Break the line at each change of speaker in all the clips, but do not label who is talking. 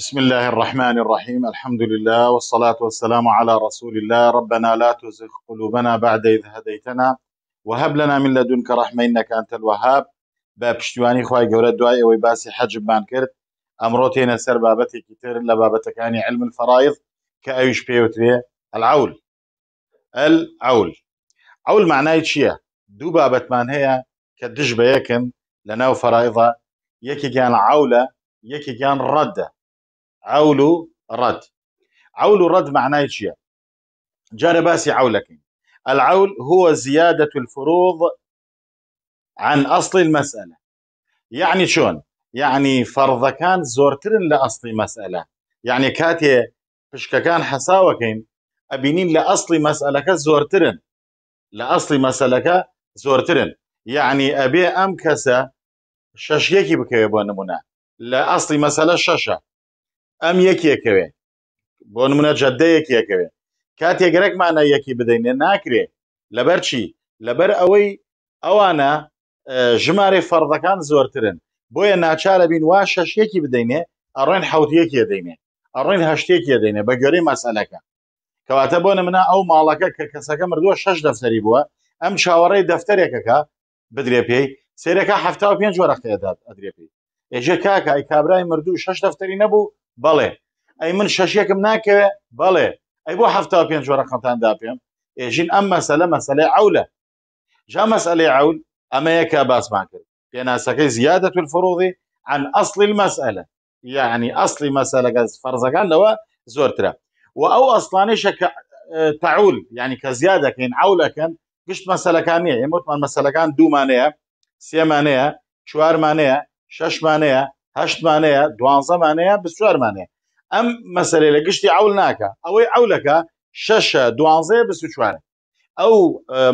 بسم الله الرحمن الرحيم الحمد لله والصلاة والسلام على رسول الله ربنا لا تزغ قلوبنا بعد إذ هديتنا وهب لنا من لدنك رحمة إنك أنت الوهاب بابشتواني پشتیوانی خی گەورە دوای ئەوەی باسی حەجبمان کرد ئەمڕۆ تێنە سەر بابەتێکی تر لە بابەتەکانی علم الفرائض كأيش بيوتري العول العول عول معناه شيا دو بابت هەیە هي كدش بيكن لنا لە يكي كان عولة يكي كان رده عولو رد عول الرد معناه شيء جار باسي عولك العول هو زيادة الفروض عن أصل المسألة يعني شون يعني فرض كان زورترن لأصل مسألة يعني كاتي بشكا كان حساوكين أبينين لأصل مسألة زورترن لأصل مسألة زورترن يعني أبي أمكسة ششيكي بكيبون شەشیەکی لأصل مسألة ششة ئەم یەکێکەوێ بۆ نمونە جەدە یەکێکەوێ کاتێگرێکمانە یەکی بدەینێ ناکرێ لەبەر چی لەبەر ئەوەی ئەوانە ژمارە فەرەکان زۆرترن بۆیە ناچارە بین وا شەشیەکی بدەینێ ئەڕێن حوتەکی دەینێ ئەڕێن هەشتێکی دەینێ بە گەۆرەی مەسەلەکە کەواتە بۆ نمنا ئەو ماڵەکە کە کەسەکە مردووە شش دەفتەری بووە ئەم چاوەڕێی دەفتەرێکەکە بدرێ پێی سێرەکە هەفتا و پێنج وەرەختێداد ئەدرێ پێی ئێژە کاکە ئای کابرای مردوو شش دەفتەری نەبوو بەڵێ ئەی من شەشیەکم ناکەوێ بەڵێ ئەی بۆ هەفتا پێنج ڕقمتاندا پێم ئێژین ئەم مەسەلە مەسلەی عولە جا مەسلەی عول ئەمە یەکە باسمان کرد پێناسەکەی زیادە فرۆضی عن ئەاصلی مەسئلە یعنی ئەاصلی مەسەلەکە فەرزەکان لەوە زۆرترە و ئەو ئەسلانیشە کە تعول یعنی کە زیادەکەین عولەکەن گشت مەسلەکانیە ئێمەتمان مەسلەکان دوومانەیە سێمانەیە چوارمانەیە شەشمانەیە هەشتمانەیە دوانزەمانەیە بچوارمانەیە ئەم مەسەرێ لە گشتی ئەول ناکە ئەوەی ئەولەکە شەشە دوانزەیە بس چوارە ئەو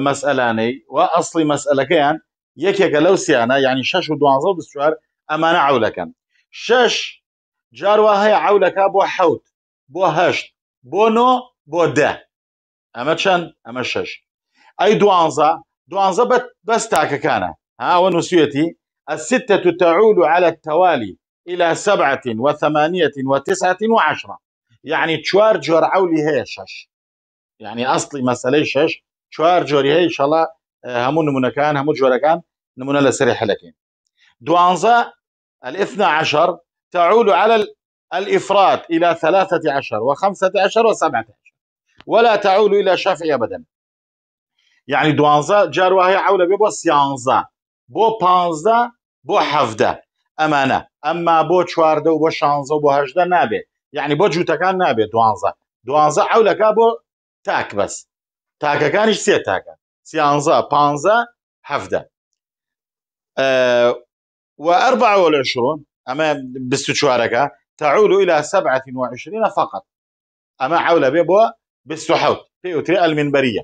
مەسئلانەی و ئەسڵی مەسئلەکەیان یەکێکە لەو سیانە یعنی شش و دوانزە بچوار ئەمانە ئەولەکەن شش جاروا هەیە ئەولەکە بۆ حەوت بۆ هەشت بۆ نۆ بۆ دە ئەمە چەند ئەمە شش ئەی دوانزە دوانزە بەست تاکەکانە هاوە نووسەتی الستة تعود على التوالي إلى سبعة وثمانية وتسعة وعشرة يعني تشوارجور عولي هيشش يعني أصلي مسألة شش تشوارجور جوري هي إن شاء الله آه، همون نمونا كان همون جورا كان نمونا لسري لكن دوانزا الاثنى عشر تعود على الإفراد إلى ثلاثة عشر وخمسة عشر وسبعة عشر ولا تعود إلى شافعي أبدا يعني دوانزا جار وهي عولة بيبو سيانزا بو بانزا بۆ حەفدە ئەمانە ئەمما بۆ چواردە و بۆ شانزە بۆ هەشدە نابێت یعنی بۆ جووتەکان نابێت دوانزە دوانزە ئەولەکە بۆ تاک بەس تاکەکانیش سێ تاکە سیانزە پانزە هەفتە و ئەربع ولا شون ئەمە بست چوارەکە تعول إلى سبعة وعشرين فقط أما عولة بيبوا بستحوت في أتري المنبرية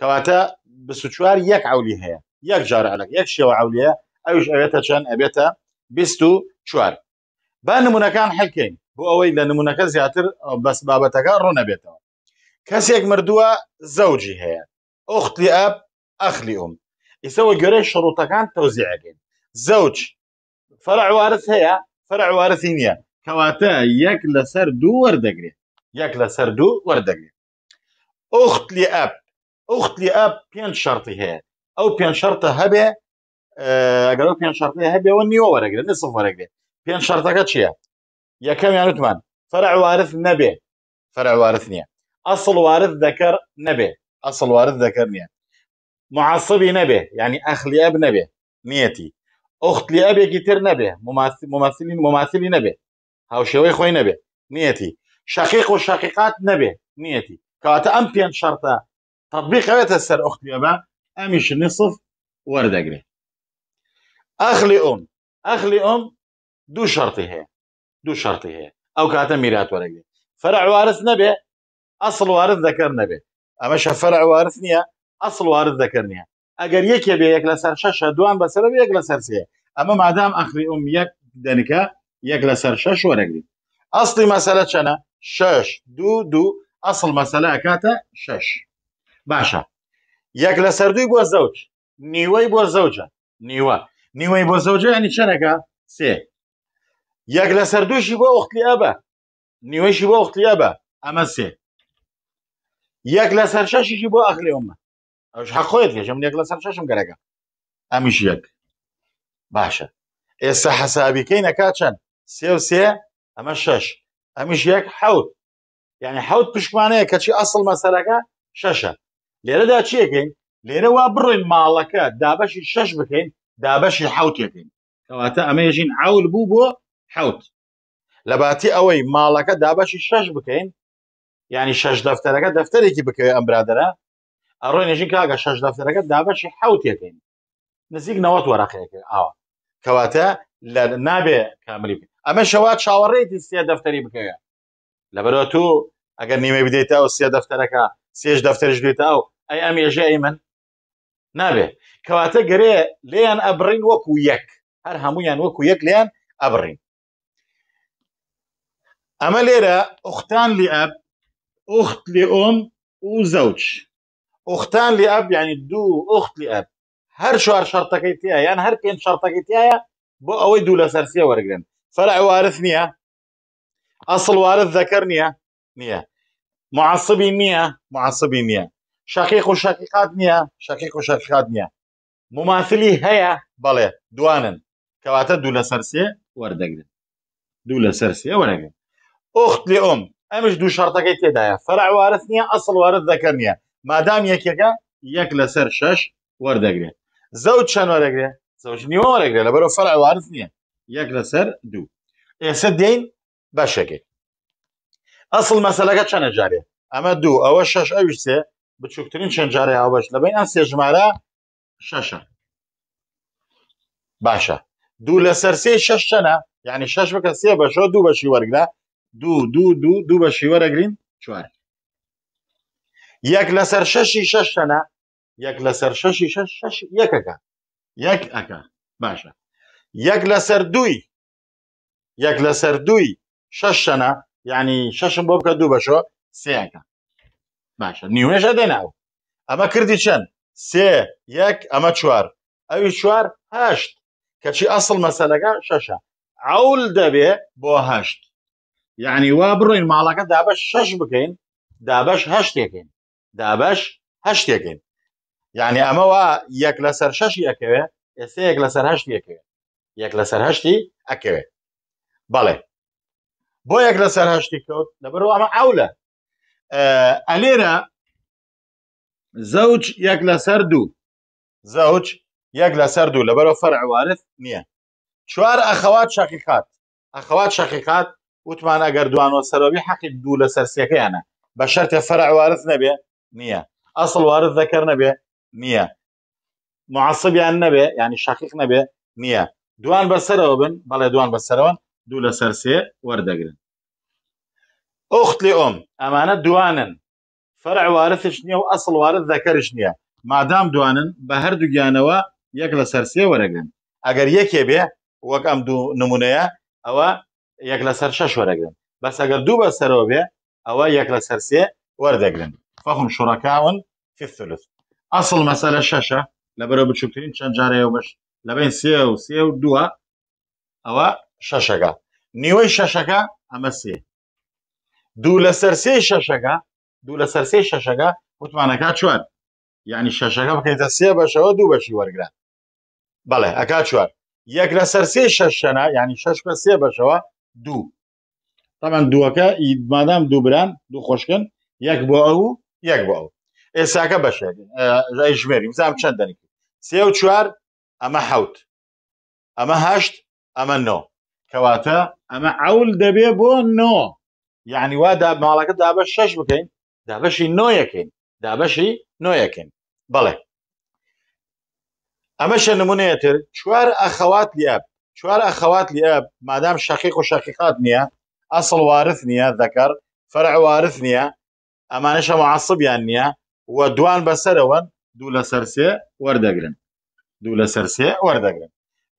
كواتا بستشوار يك عولي يك جار عليك يك شيو عولي ئەوش ئەوێتە چەند ئەبێتە 24 با نمونونەکان حکەین بۆ ئەوەی لە نمونونەکە زیاتر بەس بابەتەکە ڕوونەبێتەوە کەسێک مردووە زەوجی هەیە ئۆختی ئەب ئەخلی ئوم ئیسەوە گەۆرەی شڕوتەکان تەوزیعگەین زەوج فەرعوارت هەیە فەرعوارەتی نییە کەواتە یەک لەسەر دوو وەردەگرێت یەک لەسەر دوو وەردەگرێت ئۆختی ئەب ئۆختی ئەب پێنج شەرتی هەیە ئەو پێنج شەرتە هەبێ ئەگەر پێ شارتی هەبێەوە نیوە وەرەگرن سف وەرەگرێت پێنج شارتەکە چییە یەکەمیانوتمان فەرعوارف نەبێ فەرعوارف نییە ئەسڵ وارف دەکەر نەبێ ئەسڵ وارف دەکەر نییە معاصبی نەبێ ینی ئەخلیاب نەبێ نیەتی ئۆختلیابێکی تر نەبێ مماثلین مماثلی نەبێ هاوشێوەی خۆی نەبێ نیەتی شقیق و شقیقات نەبێ نیەتی کەواتە ئەم پێنج شەرتە تطبیقەوێتە سەر ئۆختلیابە ئەمیش نصف وەردەگرێت ئەخلی ئۆم ئەخلی ئۆم دوو شەرتی هەیە دوو شەرتی هەیە ئەو کاتە میراتوەرەگێ فەرعوارز نەبێ ئەسڵ وارد دەکەر نەبێ ئەمە شەفەرع وارز نییە ئەسڵ وارد دەکەر نیە ئەگەر یەکێ بێ یەک لەسەر شەشە دوان بەسەر یەک لەسەر سێ ئەمە مادام ئەخری ئۆم یەک دەنکە یەک لەسەر شەش وەرەگری ئەستی مەسەلە چەنە شش دوو دوو ئەسڵ مەسەلە ئەکاتە شش باشە یەک لەسەر دووی بۆ زەوج نیوەی بۆ زەوجە نیوە نیوەی بۆ زەوجە ئەنی چەنەکە سێ یەک لە سەردوشی بۆ ئۆختیابە نیوەشی بۆ ئۆختیابە ئەمە سێ یەک لە سەر شەشیشی بۆ ئەخلێمە ئەوش حەخۆیت لێژم یەک لە سەر شەشم گەرەکە ئەمیش یەک باشە ئێستا حەسابیکەی نەکات چەند سێ و سێ ئەمە شەش ئەمیش یەک حەوت یعنی حەوت پشمانەیە کەچی ئەسڵ مەسەرەکە شەشە لێرەدا چیەکەین لێرە وا بڕۆین ماڵەکە دابەشی شەش بکەین دابەشی حوتێکین کەواتە ئەمێژین عول بوو بۆ حوت لە باتی ئەوەی ماڵەکە دابەشی شەش بکەین ینی شەش دەفتەرەکە دەفتەرێکی بکەوێ ئەم برادرە ئەڕۆی نێژین کاگە شەش دەفتەرەکە دابەشی حوتێکین نزیک نەوە وەرەخەیەکە ئاوە کەواتە لە نابێ کاملی ئەمە شەوا چاوەڕێتی سێ دەفتەری بکەوێ لەبەرەوە تو ئەگەر نیمە بدەیت ئەو سێ دەفتەرەکە سێش دەفتەرش بێت ئەو ئەی ئەم ێژێ ئەی من نابێ کەواتە گەرێ لیان ئەبڕین وەکو یەک هەر هەمویان وەکو یەک لیان ئەبڕین ئەمە لێرە ئوختان لی ئەب ئوخت لێ ئۆم و زەوج ئوختان لی ئەب ینی دوو ئوخت لی ئەب هەر شوار شەرتەکەی تایە یان هەر پێنج شەرتەکەی تایە بۆ ئەوەی دوو لە سەرسیە وەرگن فەرع وارث نییە ئەسڵ وارث ذەکەر نییە نییە مععصبی نییە مععصبی نییە شقیق و شقیقات نییە شقیق و شقیقات نییە مماثلی هەیە بەڵێ دوانن کەواتە دوو لە سەرسێ وەردەگرن دوو لە سەرسێ وەرەگرن ئۆخت لێ ئۆم ئەمش دوو شارتەکەی تێدایە فەرعوارت نییە ئەسڵ وارد دەکەن نیە مادام یەکێکە یەک لەسەر شەش وەردەگرێت زەوت چەند وەرەگرێ زەوج نیوە وەرەگرێت لە بەرەو فەرعوارت نییە یەک لەسەر دوو ئێستا دێین بەشەکەی ئەسڵ مەسلەکە چەنە جارێ ئەمە دوو ئەوە شەش ئەویش سێ بچووکترین چەند جارێ هاوبەش لەبین ئەم سێ ژمارە شەشە باشە دوو لە سەر سێ شەش چەنە یعنی شەش بکە سێ بەشۆ دوو بەشی وەرگدا دوو دوو دوو دوو بەشی وەرەگرین چوار یەک لەسەر شەشی شەش چەنە یەک لەسەر شەشی شەش شەش یەکەکە یەک ئەکە باشە یەک لەسەر دووی یەک لەسەر دووی شەش شەنە یعنی شەشم بۆ بکە دوو بەشۆ سێەکە باشە نیوێژە دێناوە ئەمە کردی چەند سێ یەک ئەمە چوار ئەوی چوار هەشت کەچی ئەسڵ مەسەلەکە شەشە ئەول دەبێ بۆ هەشت یعنی وا بڕین ماڵەکە دابش شەش بکەین دابش هەشتێکین دابش هەشتێکین یعنی ئەمەوە یەک لەسەر شەشی ئەکەوێ ئێستا یەک لەسەر هەشت ەکەوێ یەک لەسەر هەشتی ئەکەوێ بەڵێ بۆ یەک لەسەر هەشتی کەوت لەبەرەوە ئەمە ئەولە ئەلێرە زەوج یەک لەسەر دوو زەوج یەک لەسەر دوو لەبەرەوە فەرعوارف نییە چوار ئەخەوات شقیقات ئەخەوات شقیقات وتمان ئەگەر دوانەوە سەرۆبی حەقی دوو لە سەرسیەکەیانە بە شەرتە فەرعوارز نەبێ نییە ئەسڵ وارز دەکەر نەبێ نییە معسبیان نەبێ ینی شقیق نەبێ نییە دوان بەسەرەوە بن بەڵێ دوان بەسەرەوە دوو لە سەرسێ وەردەگرن ئۆخت لێ ئۆم ئەمانە دوانن فەرع وارثش نییە و ئەسڵ وارد دەکەرش نییە مادام دوانن بە هەردوو گیانەوە یەک لە سەرسێ وەرەگرن ئەگەر یەکێ بێ وەک ئەم دوو نمونەیە ئەوە یەک لە سەر شەش وەرەگرن بەس ئەگەر دوو بە سەرەوە بێ ئەوە یەک لە سەرسێ وەردەگرن فەخم شوڕکاون فثلث ئەسڵ مەسەلە شەشە لەبەرە بچووترین چەند جارەیە بەش لەبین سێ و سێ و دووە ئەوە شەشەکە نیوەی شەشەکە ئەمە سێ دوو لە سەر سێ شەشەکە دوو لە سەر سێ شەشەکە وتمانەکە چوار یعنی شەشەکە بکەیتە سێ بەشەوە دوو بەشی وەرگران بەڵێ ئەکا چوار یەک لە سەر سێ شەشەنا ینی شەش بە سێ بەشەوە دوو تەمان دووەکە ئیدمادام دووبران دوو خۆشکن یەک بۆ ئەو یەک بۆ ئەو ئێساکە بەشێ ژمێری زام چەند دەنی سێ و چوار ئەمە حوت ئەمە هەشت ئەمە نۆ کەواتە ئەمە ئەول دەبێ بۆ نۆ یعنی وا دا ماڵەکە دابە شەش بکەین دابەشی نۆیەکەین دابەشی نۆیەکەین بەڵێ ئەمەشە نمونەیەتر چوار ئەخەوات لیاب چوار ئەخەوات لیاب مادام شەقیق و شەقیقات نییە ئەسڵ وارث نییە دەکەر فرع وارث نییە ئەمانەشە مععسبیان نییە و دوان بەسەرەوەن دوو لە سەرسێ وەردەگرن دوو لە سەرسێ وەردەگرن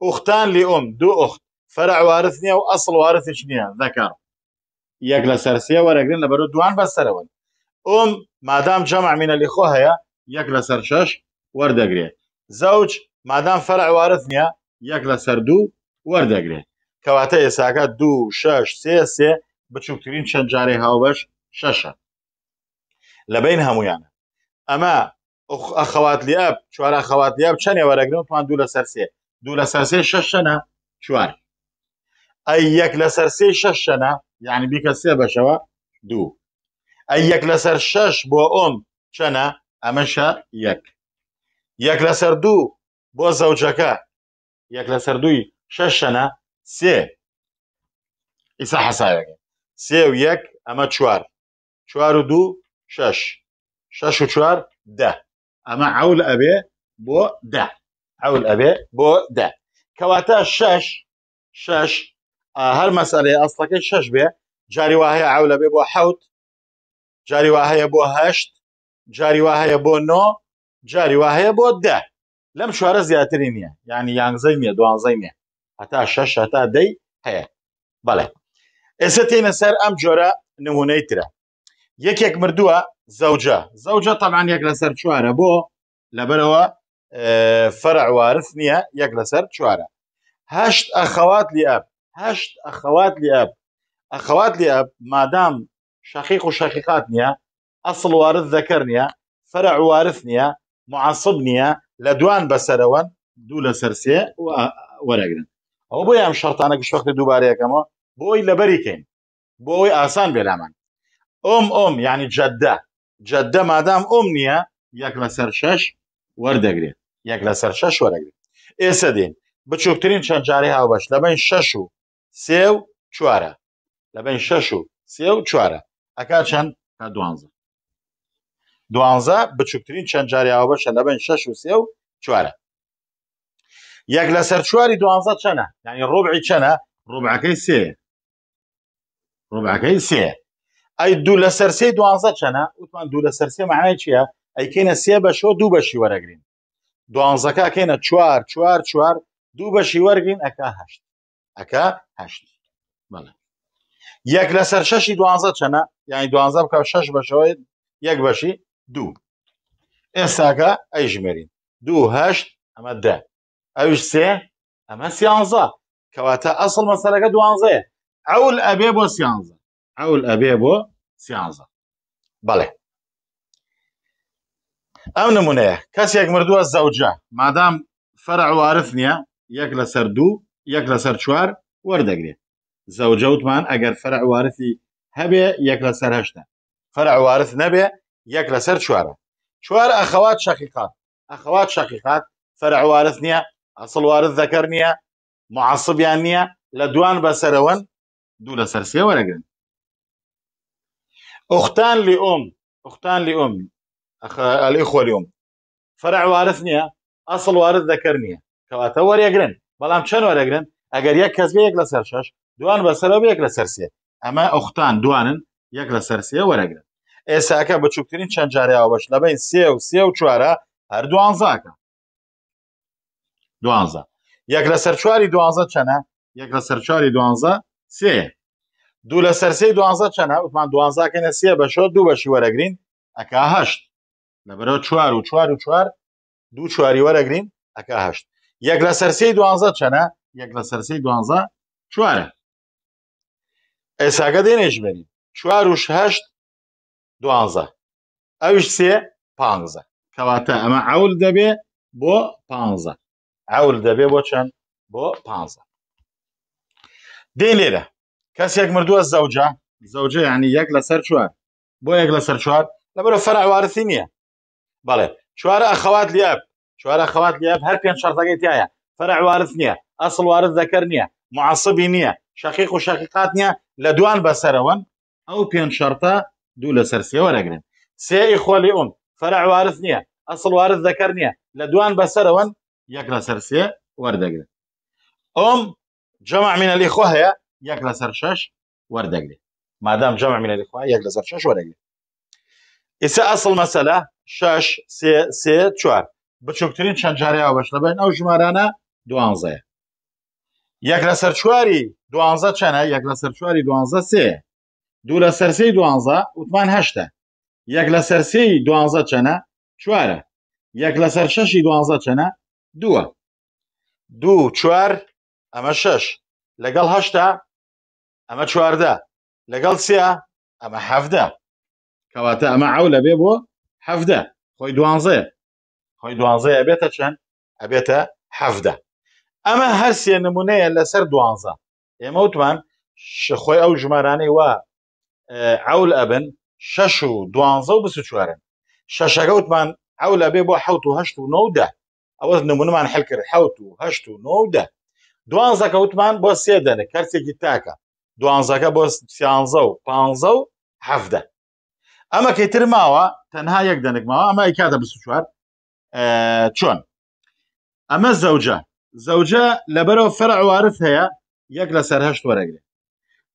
ئوختان لی ئۆم دوو ئوخت فرع وارث نییە و ئەسڵ وارثش نییە دەکەر یەک لە سەرسیە وەرەگرن لە بەرە دوان بەسەرەوەن ئۆم مادام جەمع منەلی خۆ هەیە یەک لە سەر شەش وەردەگرێت زەوج مادام فەرعوارت نییە یەک لە سەر دوو وەردەگرێت کەواتە ئێساکە دوو شش سێ سێ بچووکترین چەند جارێ هاوبەش شەشە لە بین هەمویانە ئەمە ئەخەواتلیاب چوارە خەواتلیاب چەندێ وەرەگرن پان دوو لە سەر سێ دوو لە سەر سێ شەشەنە چوار ئەی یەک لە سەر سێ شەشەنە يعني بيك سيبا شوا دو أيك لسر شش بو أم شنا أمشا يك يك لسر دو بو زوجكا يك لسر دوي شش شنا سي إسا حسايك يعني. سي ويك أما شوار شوار دو شش شش وشوار ده أما عول أبي بو ده عول أبي بو ده كواتا شش شش هەر مەسەلێ ئەسڵەکەی شەش بێ جاری وهەیە ئاو لە بێ بۆ حوت جاری وهەیە بۆ هەشت جاری وهەیە بۆ نۆ جاری وهەیە بۆ ده لەم شوارە زیاتری نییە یعنی یانگزەی نیە دوانزەی نیە هەتا شەش هەتا دەی هەیە بەڵێ ئێستا تێنە سەر ئەم جۆرە نمونەی ترە یەکێک مردووە زەوجە زەوجە تەمان یەک لەسەر چوارە بۆ لەبەرەوە فەرعوارف نییە یەک لەسەر چوارە هەشت ئەخەوات لی ئەب هەشت ئەخەوات لێب ئەخەوات لێب مادام شەقیق و شەقیقات نییە ئەسڵ وارد دەکەر نییە فەرە عوارث نییە معاصب نییە لە دوان بەسەرەوەن دوو لە سەرسێ وەرەگرن ئەو بۆ ئەم شەرتانە گشتەختە دووبارەکەمەوە بۆی لەبەریکەین بۆ ئەوی ئاسان بێلامان ئۆم ئۆم یعنی جەددە جەددە مادام ئۆم نییە یەک لە سەر شەش وەردەگرێت یەک لە سەر شەش وەرەگرێت ئێستا دێن بچووکترین چەند جاری هاوبەش لە بین شەش و سێ و چوارە لەبین شەش و سێ و چوارە ئەکا چەند تا دوانزە دوانزە بچووکترین چەند جاریاوە بەشە لەبین شەش و سێ و چوارە یەک لەسەر چواری دوانزە چەنە یعنی ڕۆبعی چەنە ڕۆبعەکەی سێ ڕۆبعەکەی سێ ئەی دوو لەسەر سێ دوانزە چەنە وتمان دوو لەسەر سێ معنای چییە ئەیکەینە سێ بەشۆ دوو بەشی وەرەگرین دوانزەکە کەینە چوار چوار چوار دوو بەشی وەرگین ئەکە هەشت ئەکە هەشت بڵێ یەک لەسەر شەشی دوانزە چەنە یانی دوانزە بکە شەش بەشەوەی یەک بەشی دوو ئێستاکە ئەی ژمێرین دوو هەشت ئەمە دە ئەوش سێ ئەمە سیانزە کەواتە ئەسڵ مەسەرەکە دوانزەیە ئەول ئەبێ بۆ سیانزە ئەول ئەبێ بۆ سیانزە بەڵێ ئەو نمونەیە کەسێک مردووە زەوجە مادام فەرعوارف نییە یەک لەسەر دوو یەک لەسەر چوار وەردەگرێت زەوجەوتمان ئەگەر فرەعوارەتی هەبێ یەک لەسەر هەشتە فرەعوارەت نەبێ یەک لەسەر چوارە چوار ئەخەوات شەقیقات ئەخەوات شەقیقات فرەعوارەت نییە ئەسڵوارت دەکەر نییە مععسبیان نییە لە دوان بەسەرەوەن دوو لەسەر سێ وەرەگرن ئوختان لی ئۆم ئوختان لی ئۆم ئەلی خۆلی ئۆم فرەعوارەت نییە ئەسڵوارت دەکەر نییە کەواتە وەرێگرن بەڵام چەند وەرەگرن ئەگەر یەک کەس یەک لە سەر شەش دوان بەسەرەوە یەک لە سەرسێ ئەمە ئەوختان دوانن یەک لە سەرسێ وەرەگرن ئێساکە بچووکترین چەند جاریاوە بەش لەبین سێ و سێ و چوارە هەر دوانزاکە دوانزە یەک لە سەر چواری دوانزە چەنە یەک لە سەر چواری دوانزە سێ دوو لە سەرسی دوانزە چەنە وتمان دوانزاکەنە سێ بەشۆ دوو بەشی وەرەگرین ئەکا هەشت لەبەرەوە چوار و چوار و چوار دوو چواری وەرەگرین ئەکا هەشت یەک لە سەرسی دوانزە چەنە یەک لە سەرسی دوانزە چوارە ئێساگە دێنێژمێنی چوار وش هەشت دوانزە ئەوش سێ پانزە کەواتە ئەمە ئەول دەبێ بۆ پانزە ئەول دەبێ بۆ چەند بۆ پانزە دێن لێرە کەسێک مردووە زەوجە زەوجە ینی یەک لەسەر چوار بۆ یەک لەسەر چوار لەبەرە فەرعوارسی نییە بەڵێ چوارە ئەخەوات لیاب چوارە خەوات لێب هەر پێنج شەرتەکەی تایە فەرع وارز نییە ئەسڵ وارز دەکەر نییە مععسبی نییە شەقیق و شەقیقات نییە لە دوان بەسەرەوەن ئەو پێنج شەرتە دوو لە سەرسیەوەرەگرن سێی خۆلی ئوم فەرع وارز نییە ئەسڵ وارز دەکەر نییە لە دوان بەسەرەوەن یەک لە سەرسیە وەردەگرن ئۆم جەمع منەلی خۆ هەیە یەک لە سەر شەش وەردەگرێت مادام جەمع منەلی خۆ یەک لە سەر شەش وەرەگرێت ئیسا ئەسڵ مەسەلە شش سێ سێ چوار بچووکترین چەند جارەیە بەش لەبێن ئەو ژمارانە دوانزەیە یەک لە سەر چواری دوانزە چەنە یەک لە سەر چواری دوانزە سێ دوو لە سەرسی دوانزە وتمان هەشتە یەک لە سەرسی دوانزە چەنە چوارە یەک لە سەر شەشی دوانزە چەنە دووە دوو چوار ئەمە شەش لەگەڵ هەشتا ئەمە چواردە لەگەڵ سیا ئەمە حەفدە کەواتە ئەمە ئەو لەبێ بۆ حەفدە خۆی دوانزەیە خۆی دوانزە ئەبێتە چەند ئەبێتە حەفدە ئەمە هەرسێ نمونەیە لەسەر دوانزە ئێمە وتمان شخۆی ئەو ژمارانەی وە ئەول ئەبن شەش و دوانزە و بس چوارن شەشەکە وتمان ئەو لەبێ بۆ حوت و هەشت و نەدە ئەوە نمونمان هەلکرد حوت و هەشت و نەدە دوانزەکە وتمان بۆ سێ دەنە کەرسێکی تاکە دوانزەکە بۆ سیانزە و پ و هەفدە ئەمە کەیتر ماوە تەنها یەک دەنگماوە ئەمە کاتە بس چوار چۆن آه، اما الزوجة زوجه لبرو فرع وارث هەیە یەک لە سەر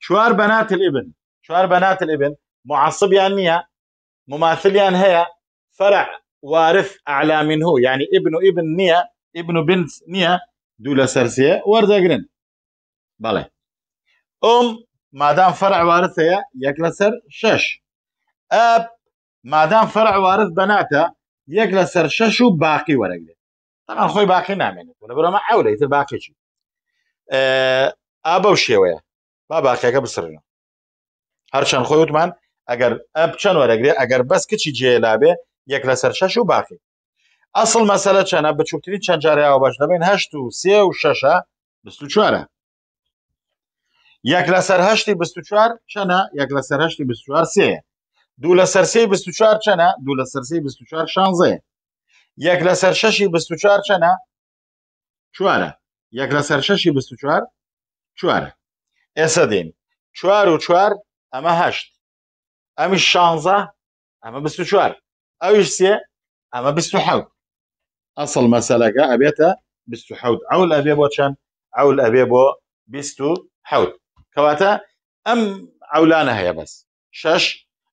شوار بنات الابن شوار بنات الابن معصب يعني مماثل يعني هي فرع وارث اعلى منه يعني ابن ابن نيا ابن بنت نيا دولا سرسية ورد وەردەگرن بەڵێ ام مادام فرع وارث هي يقلا سر شش اب مادام فرع وارث بناتها یەک لە سەر شەش و باقی وەرەگرێت تەمان خۆی باقی نامێنێت بەرەمە ئەو لەیتر باقیێکی ئا بەو شێوەیە با باقیەکە بسرنەوە هەرچەند خۆی وتمان ئەگەر ئەپ چەند وەرەگرێت ئەگەر بەس کچی جێلابێ یەک لە سەر شەش و باقی ئەسڵ مەسەلە چەنە بچووتری چەند جارەوە بەش دەبێن هەشت و سێ و شەشە بست و چوارە یەک لە سەرهشتی بست و چوار چەنە یەک لە سەرهشتی بست چوار سێە دوو لە سەرسی 24 چەنە دوو لە سەرسی 24 شانزەیە یەک لە سەر شەشی 24 چەنە چوارە یەک لە سەر شەشی 24 چوارە ئێستا دێن چوار و چوار ئەمە هەشت ئەمی شانزە ئەمە 24 ئەویش سێ ئەمە 26 ئەسڵ مەسەلەکە ئەبێتە 26 ئەو ئەبێ بۆ چەند ئەو ئەبێ بۆ 26 کەواتە ئەم ئەولانە هەیە بەس شش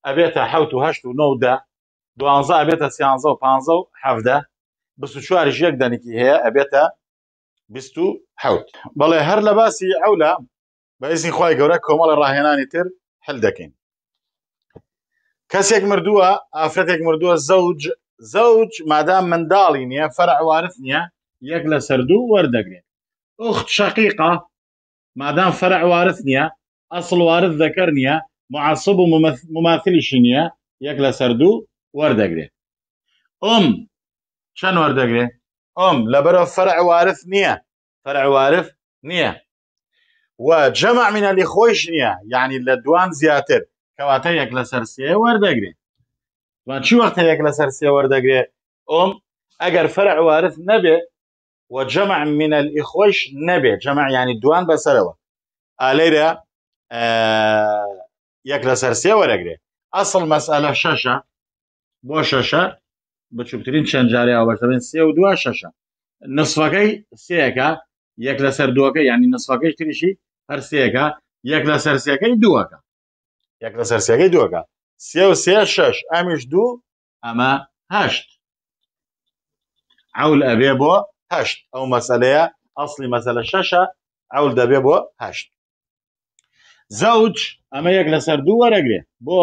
ئەبێتە حوت و هەشت و نەدا دوانزە ئەبێتە سیانزە و پ و حەفدە بس و چوار ژەک دەنیکی هەیە ئەبێتە بیست و حوت بەڵێ هەر لە باسی ئەو لە بەئزی خی گەورە کۆمەڵە ڕاهێنانی تر هەل دەکەین کەسێک مردووە ئافرەتێک مردووە زەوج زەوج مادام منداڵی نییە فەرعوارف نییە یەک لە سەردوو وەردەگرێت ئوخت شقیقا مادام فەرعوارف نییە ئەسڵوارف دەکەر نییە معصب و شنيا يكلا سردو لە سەر ام وەردەگرێت ئۆم چەند وەردەگرێت ئۆم لەبەرە فەرعوارف نییە فەرعوارف نییە و جەمع منە لی خۆش نییە یعنی لە دوان زیاتر کەواتە یەک لە سەر سێ وەردەگرێت دوان چی وەختە یەک لە وجمع من الإخوش يعني نبي جمع يعني دوان بسروا عليرا آه یەک لەسەر سێ وەرەگرێ ئەسڵ مەسئلە شەشە بۆ شەشە بچووترین چەند جارێ ئاوەرتەبن سێ و دو شەشە نسفەکەی سەکە یەک لەسەر دووەکە ینی نسفەکەی تریشی هەر سێەکە یەک لە سەرسیەکەی دووەکە یەک لە سەرسیەکەی دووەکە سێ و سێ شەش ئەمیش دوو ئەمە هەشت عول ئەبێ بۆ هەشت ئەو مەسلەیە ئەاصلی مەسلە شەشە ئەول دەبێ بۆ هەشت زوج اما يك لسر دو وەرەگرێ بۆ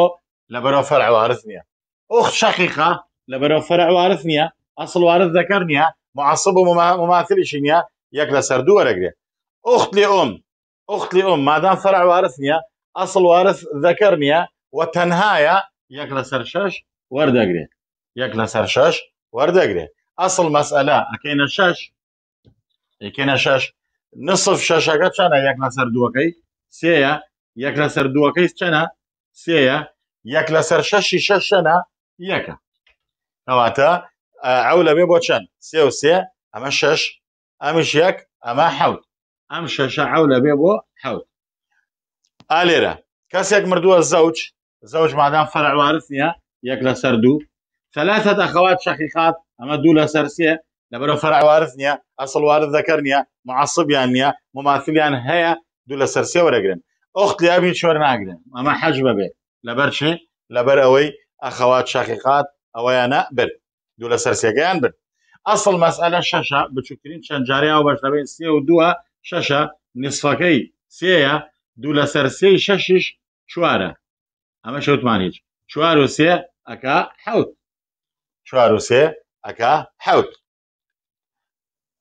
لە بەرەو فەرع وارث أخت شقيقة لبرا فرع وارث نيا أصل وارث ذكر نيا معصب ومماثل شي نيا يك لسردو ورقري أخت لأم أخت لأم ما دام فرع وارث نيا أصل وارث ذكر نيا وتنهايا يك لسر شش ورد أقري يك لسر شش ورد أقري أصل مسألة أكينا شش أكينا شش نصف شاشة كتشانا يك لسر دوكي سيا یەک لەسەر دووەکەی چەنە سێە یەک لەسەر شەشی شەشەنە یەکە ئەواتە ئەو لەبێ بۆ چەند سێ و سێ ئەمە شەش ئەمش یەک ئەمە حەوت ئەم شەشە ئەو لەبێ بۆ حەوت ئا لێرە کەسێک مردووە زەوج زەوج مادام فەرعوارس نیە یەک لەسەر دوو ثلاثة أخوات شقيقات أما دولة سرسية لبرو فرع وارث نيا أصل وارث ذكر نيا معصب يعني نيا مماثل يعني هيا دولة سرسية ورقرن ئۆخت لابین شۆر ناگرن ئەمە حەج بەبێ لەبەر چی لەبەر ئەوەی ئەخەوات شەقیقات ئەوەیانە برد دوو لە سەرسیەکەیان برد ئەسڵ مەسئلە شەشە بچووکترین چەند جاریا و بەش دەبێت سێ و دووە شەشە نصفەکەی سەیە دوو لە سەرسەی شەشش چوارە ئەمە شوتمان هیچ چوار و سێ ئەکا حوت چوار و سێ ئەکا حوت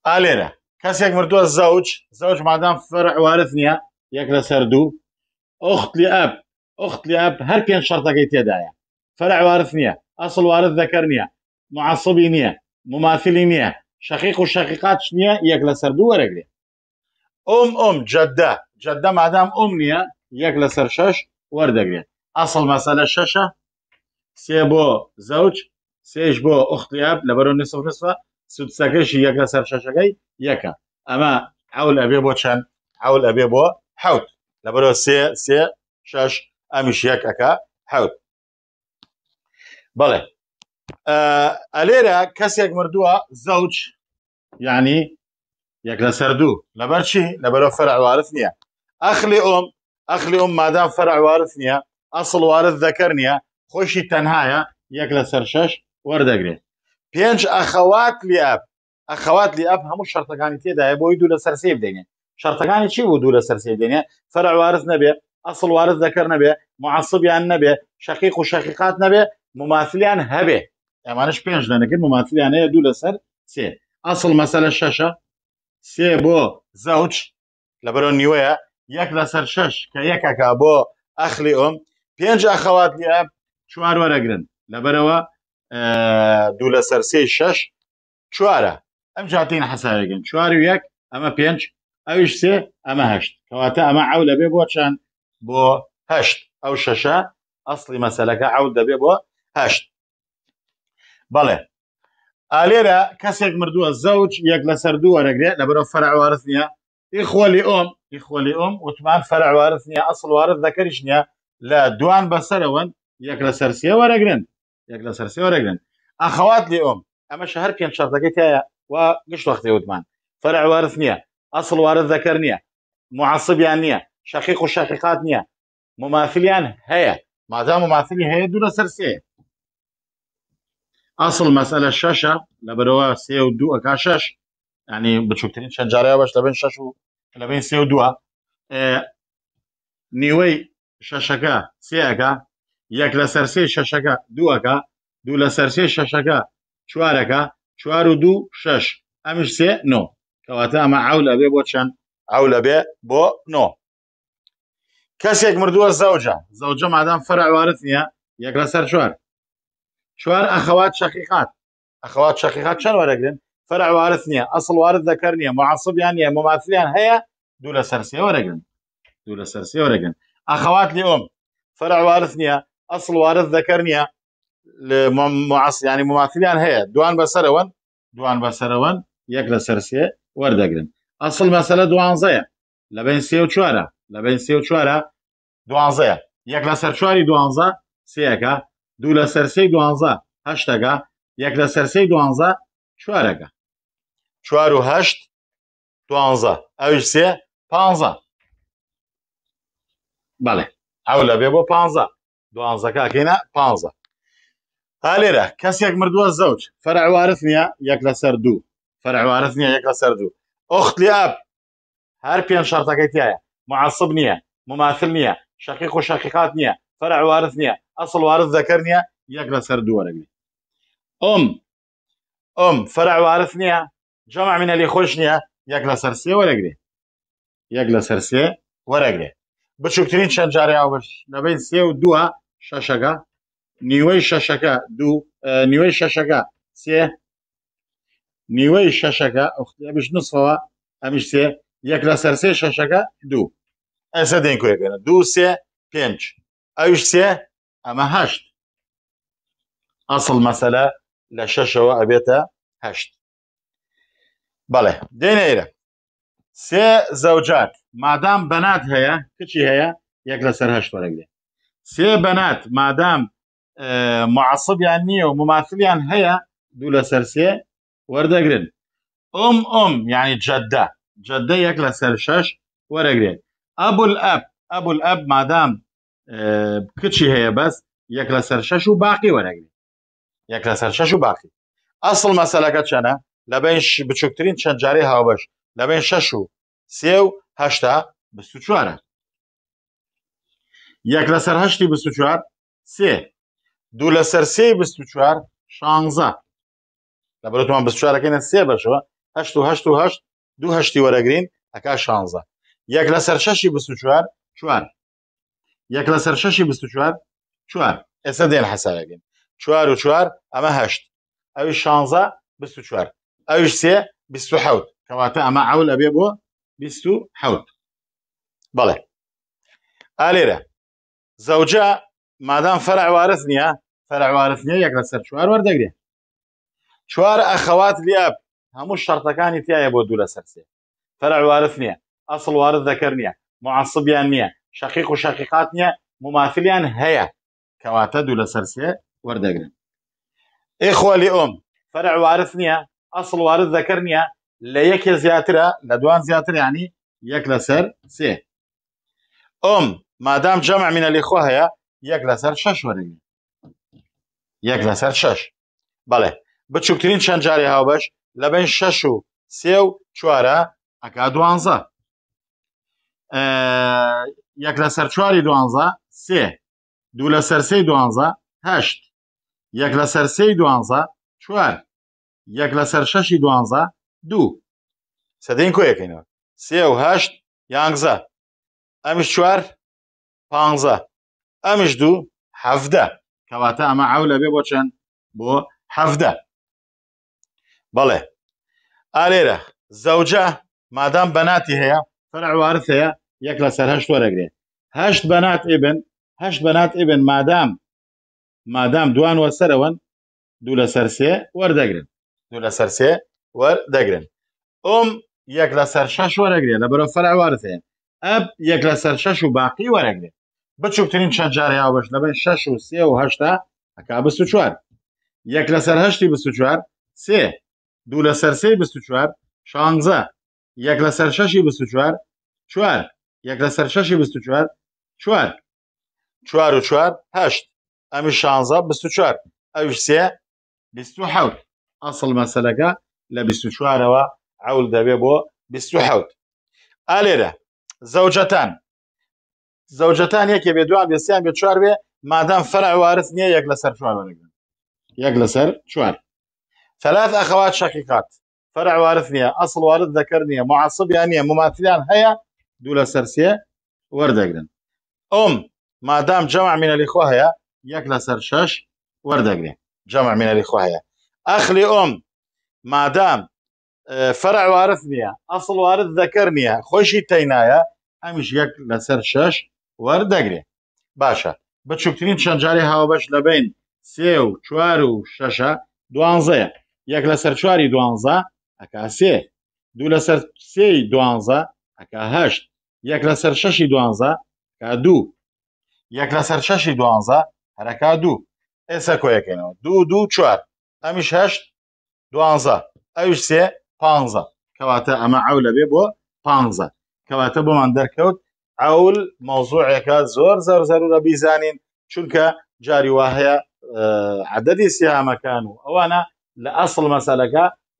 ئالێرە کەسێک مردووە زەوج زەوج مادام فەرعوارت نییە یەک لە سەر دوو اخت لاب اخت لاب هر كان شرطه كي تدايا فرع وارث اصل وارث ذكر نيه معصبي شقيق وشقيقات شنيه ياك سر دو ورقلي ام ام جده جده ما دام ام نيه ياك سر شش وردقلي اصل مساله ششه سي بو زوج سيش بو اخت لاب لبرو نصف نصف سود نصفه سدسەکەشی سر سەر شەشەکەی یەکە اما حول ابي بو چەند حول ابي بو حوت لەبەرەوە سێ سێ شش ئەمیشیەک ئەکە حوت بەڵێ ئەلێرە کەسێک مردووە زەوج یعنی یەک لە سەر دوو لەبەر چی لەبەرەوە فەرعوارف نییە ئەخلی ئۆم ئەخلی ئۆم مادام فەرعوارف نییە ئەسڵ وارد دەکەر نییە خۆشی تەنهاە یەک لە سەر شش وەردەگرێت پێنج ئەخەوات لی ئەپ ئەخەوات لی ئەپ هەموو شەرتەکانی تێدایە بۆی دوو لە سەرسێ بدەینێ شەرتەکانی چی بوو دوو لە سەرسێ دێنێ فەرعوارز نەبێ ئەسڵ وارز دەکرد نەبێ مععسبیان نەبێ شەقیق و شەقیقات نەبێ مماثلیان هەبێ ئەمانش پێنج دەنەکرد مماثلیان هەیە دوو لەسەر سێ ئەسڵ مەسەلە شەشە سێ بۆ زەوج لە بەرۆ نیوەیە یەک لەسەر شش کە یەکەکە بۆ ئەخلی ئۆم پێنج ئەخەوات لە چوار وەرەگرن لەبەرەوە دوو لەسەر سێ شش چوارە ئەم جاتین حەساگەن چوار و یەک ئەمە پێنج ئەوش سێ ئەمە هەشت کەواتە ئەمە ئەو لەبێ بۆ چەند بۆ هەشت ئەو شەشە ئەسلی مەسلەکە ئەو دەبێ بۆ هەشت بەڵێ ئالێرە کەسێک مردووە زەوج یەک لەسەر دوو وەرەگرێت لە بەرە فەرعوارز نییە ئیخۆلی ئۆم ئیخۆلی ئۆم وتمان فەرعوارز نییە ئەسڵ وارد دەکەریش نییە لە دوان بەسەرەوەن یەک لە سەرسیە وەرەگرن یەک لە سەرسی وەرەگرن ئەخەوات لێ ئۆم ئەمەش هەر پێنج شەردەکەی تایە وا گشت وەختی وتمان فەرعوارز نییە ئەسڵ وارە ذەکەر نییە مععسبیان نییە شەقیق و شەقیقات نییە مماثلیان هەیە مادام مماثلی هەیە دوورە سەر سێ ئەسڵ مەسەلە شەشە لە بەرەوە سێ و دوو ئەک شەش ینی بچووکترین چەندجارەیە بەش لەبن شەش و لەبین سێ و دووە نیوەی شەشەکە سێەکە یەک لە سەر سێ شەشەکە دووەکە دوو لە سەر سێ شەشەکە چوارەکە چوار و دوو شش ئەمیش سێ نۆ کەواتە ئەمە ئاو لەبێ بۆ چەند ئەو لەبێ بۆ نۆ کەسێک مردووە زەوجە زەوجە مادام فەرعوارت نییە یەک لە سەر چوار چوار ئەخەوات شەقیقات ئەخەوات شەقیقات چەند وەرەگرن فەرعوارت نییە ئەسڵ وارد دەکەر نیە مععسبیان نیە مماثلیان هەیە دوو لە سەرسی وەرەگرن دوو لە سەرسی وەرەگرن ئەخەوات لێوم فەرعوارت نییە ئەسڵ وارد دەکەر نیە مععسیانی مماثلیان هەیە دوان بەسەرەوەن دوان بەسەرەوەن یەک لە سەرسێ وەردەگرن ئەسڵ مەسەلە دوانزەیە لە بین سێ و چوارە لە بین سێ و چوارە دوانزەیە یەک لە سەر چواری دوانزە سەکە دوو لە سەرسی دوانزە هەشتەکە یەک لە سەرسی دوانزە چوارەکە چوار و هەشت دوانزە ئەوش سێ پانزە بەڵێ ئەو لەبێ بۆ پانزە دوانزەکەکەینە پانزە تا لێرە کەسێک مردووە زەوج فەرعوارف نییە یەک لەسەر دوو فەرعوانت نییە یەکە سەرجو ئۆختلیاب هەر پێنج شارتەکەی تایە مععسب نییە مماثل نییە شقیق و شقیقات نییە فەرعوارت نییە ئەسڵ وارت دەکرد نییە یەک لە سەر دووەرەگری ئۆم ئۆم فەرعوارت نییە جەمع منە لێ خۆش نییە یەک لە سەر سێ وەرەگرێ یەک لە سەر سێ وەرەگرێ بچووکترین چەند جاریاوەش لەبین سێ و دووە شەشەکە نیوەی شەشەکە دوو نیوەی شەشەکە سێ نیوەی شەشەکە ئەوش نوسەوە ئەمیش سێ یەک لە سەرسێ شەشەکە دوو ئەسە دێن کوێکەنە دوو سێ پێنج ئەوش سێ ئەمە هەشت ئەسڵ مەسەلە لە شەشەوە ئەبێتە هەشت بەڵێ دێنێرە سێ زەوجات مادام بەنات هەیە کچی هەیە یەک لەسەر هەشت وەرەگرێ سێ بەنات مادام مععسبیان نییە و مماسلیان هەیە دوو لە سەر سێ وەردەگرن ئۆم ئۆم یعنی جەدە جەدە یەک لە سەر شەش وەرەگرێن ئەبول ئەپ ئەبول ئەپ مادام کچی هەیە بەس یەک لە سەر شەش و باقی وەرەگرێن یەک لە سەر شەش و باقی ئەسڵ مەسەلەکە چەنە لە بین بچووکترین چەند جارێ هاوبەش لە بین شەش و سێ و هەشتا بست چوارە یەک لەسەر هەشتی بست چوار سێ دوو لەسەر سێ بست چوار شانزە لە بەرتمان بچوارەکەینە سێ بەشەوە هەه دوو هەشتی وەرەگرین ئەک شانزە یەک لە سەر شەشی چوار چوار یەک لە سەر شەشی چوار چوار ئێستا دێن حەسارەگرین چوار و چوار ئەمە هەشت ئەوی شانزە چوار ئەوش سێ حوت کەواتە ئەمە عول ئەبێ بۆ حوت بەڵێ ئالێرە زەوجە مادام فەرعوارز نییە فەرعوارز نیە یەک لە سەر چوار وەردەگرێت چوارە ئەخەوات لیاب هەموو شەرتەکانی تایە بۆ دوو لە سەرسێ فەرع وارث نییە ئەسڵ وارد دەکەر نییە مععسبیان نییە شەقیق و شەقیقات نییە مماثلیان هەیە کەواتە دوو لە سەرسێ وەردەگرن ئێخۆلی ئۆم فەرع وارث نییە ئەسڵ وارد دەکەر نییە لە یەکێ زیاترە لە دوان زیاتر ینی یەک لەسەر سێ ئۆم مادام جەمع منە لێخوا هەیە یەک لەسەر شەش وەرەنی یەک لەسەر شەش بەڵێ بچووکترین چەند جاری هاوبەش لە بین شەش و سێ و چوارە ئەگا دوانزە یەک لە سەر چواری دوانزە سێ دوو لە سەرسی دوانزە هەشت یەک لە سەرسی دوانزە چوار یەک لە سەر شەشی دوانزە دوو سەدەین کۆیەکەینەوە سێ و هەشت یانگزە ئەمیش چوار پانزە ئەمیش دوو هەفتە کەواتە ئەمە ئەو لەبێ بۆ چەند بۆ هەفتە بەڵێ ئالێرە زەوجە مادام بەناتی هەیە فەرعوارث هەیە یەک لەسەر هەشت وەرەگرێ هەشت بەنات ئێبن هەشت بەنات ئێبن مادام مادام دوان وەسەرەوەن دوو لەسەر سێ وەردەگرن دوو لەسەر سێ وەردەگرن ئۆم یەک لەسەر شەش وەرەگرێ لە بەرە فەرعوارث هەیە ئەب یەک لەسەر شەش و باقی وەرەگرێ بچووکترین چەند جاریا بەش لەبن شەش و سێ و هەشتا ئەکا بست و چوار یەک لەسەر هەشتی بست و چوار سێ دوو لە سەرسی چوار شانزە یەک لە سەر شەشی چوار چوار یەک لە سەر شەشی چوار چوار چوار و چوار هەشت ئەمی شانزە چوار ئەوش سێ حوت ئەسڵ مەسەلەکە لە چوارەوە عول دەبێ بۆ حوت ئا لێرە زەوجەتان زەوجەتان یەکێ بێ دوان بێسییان بێ چوار بێ مادام فەرعوارت نییە یەک لەسەر چوار وەرەگرن یەک لەسەر چوار ثلاث أخوات شقيقات فرع وارث نية أصل وارث ذكر نية معصب يعني مماثلان هيا دولة سرسية وردقرن أم ما دام جمع من الإخوة هيا يكلا سرشش وردقرن جمع من الإخوة هيا أخ لأم ما دام فرع وارث نية أصل وارث ذكر نية خوشي تينايا همش يكلا سرشش وردقرن باشا بچووترین چەندجاری هاوبەش لە بین سێ و چوار و شەشە دوانزەیە یەک لە سەر چواری دوانزە ئەکا سێ دوو لە سەر سێ دوانزە ئەکا هەشت یەک لە سەر شەشی دوانزە کا دوو یەک لە سەر شەشی دوانزە هەرەکە دوو ئێستا کۆیەکەینەوە دوو دوو چوار ئەمیش هەشت دوانزە ئەوش سێ پانزە کەواتە ئەمە ئەو لەبێ بۆ پانزە کەواتە بۆمان دەرکەوت ئەول مۆزوعەکە زۆر زەر زەرورە بیزانین چونکە جاری وا هەیە عددی سیامەکان و ئەوانە لأصل مسألك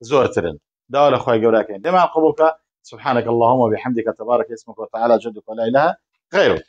مەسالەکە دولة أخوة لە دمع گەوراکەین سبحانك اللهم وبحمدك تبارك اسمك وتعالى جدك ولا إله غيرك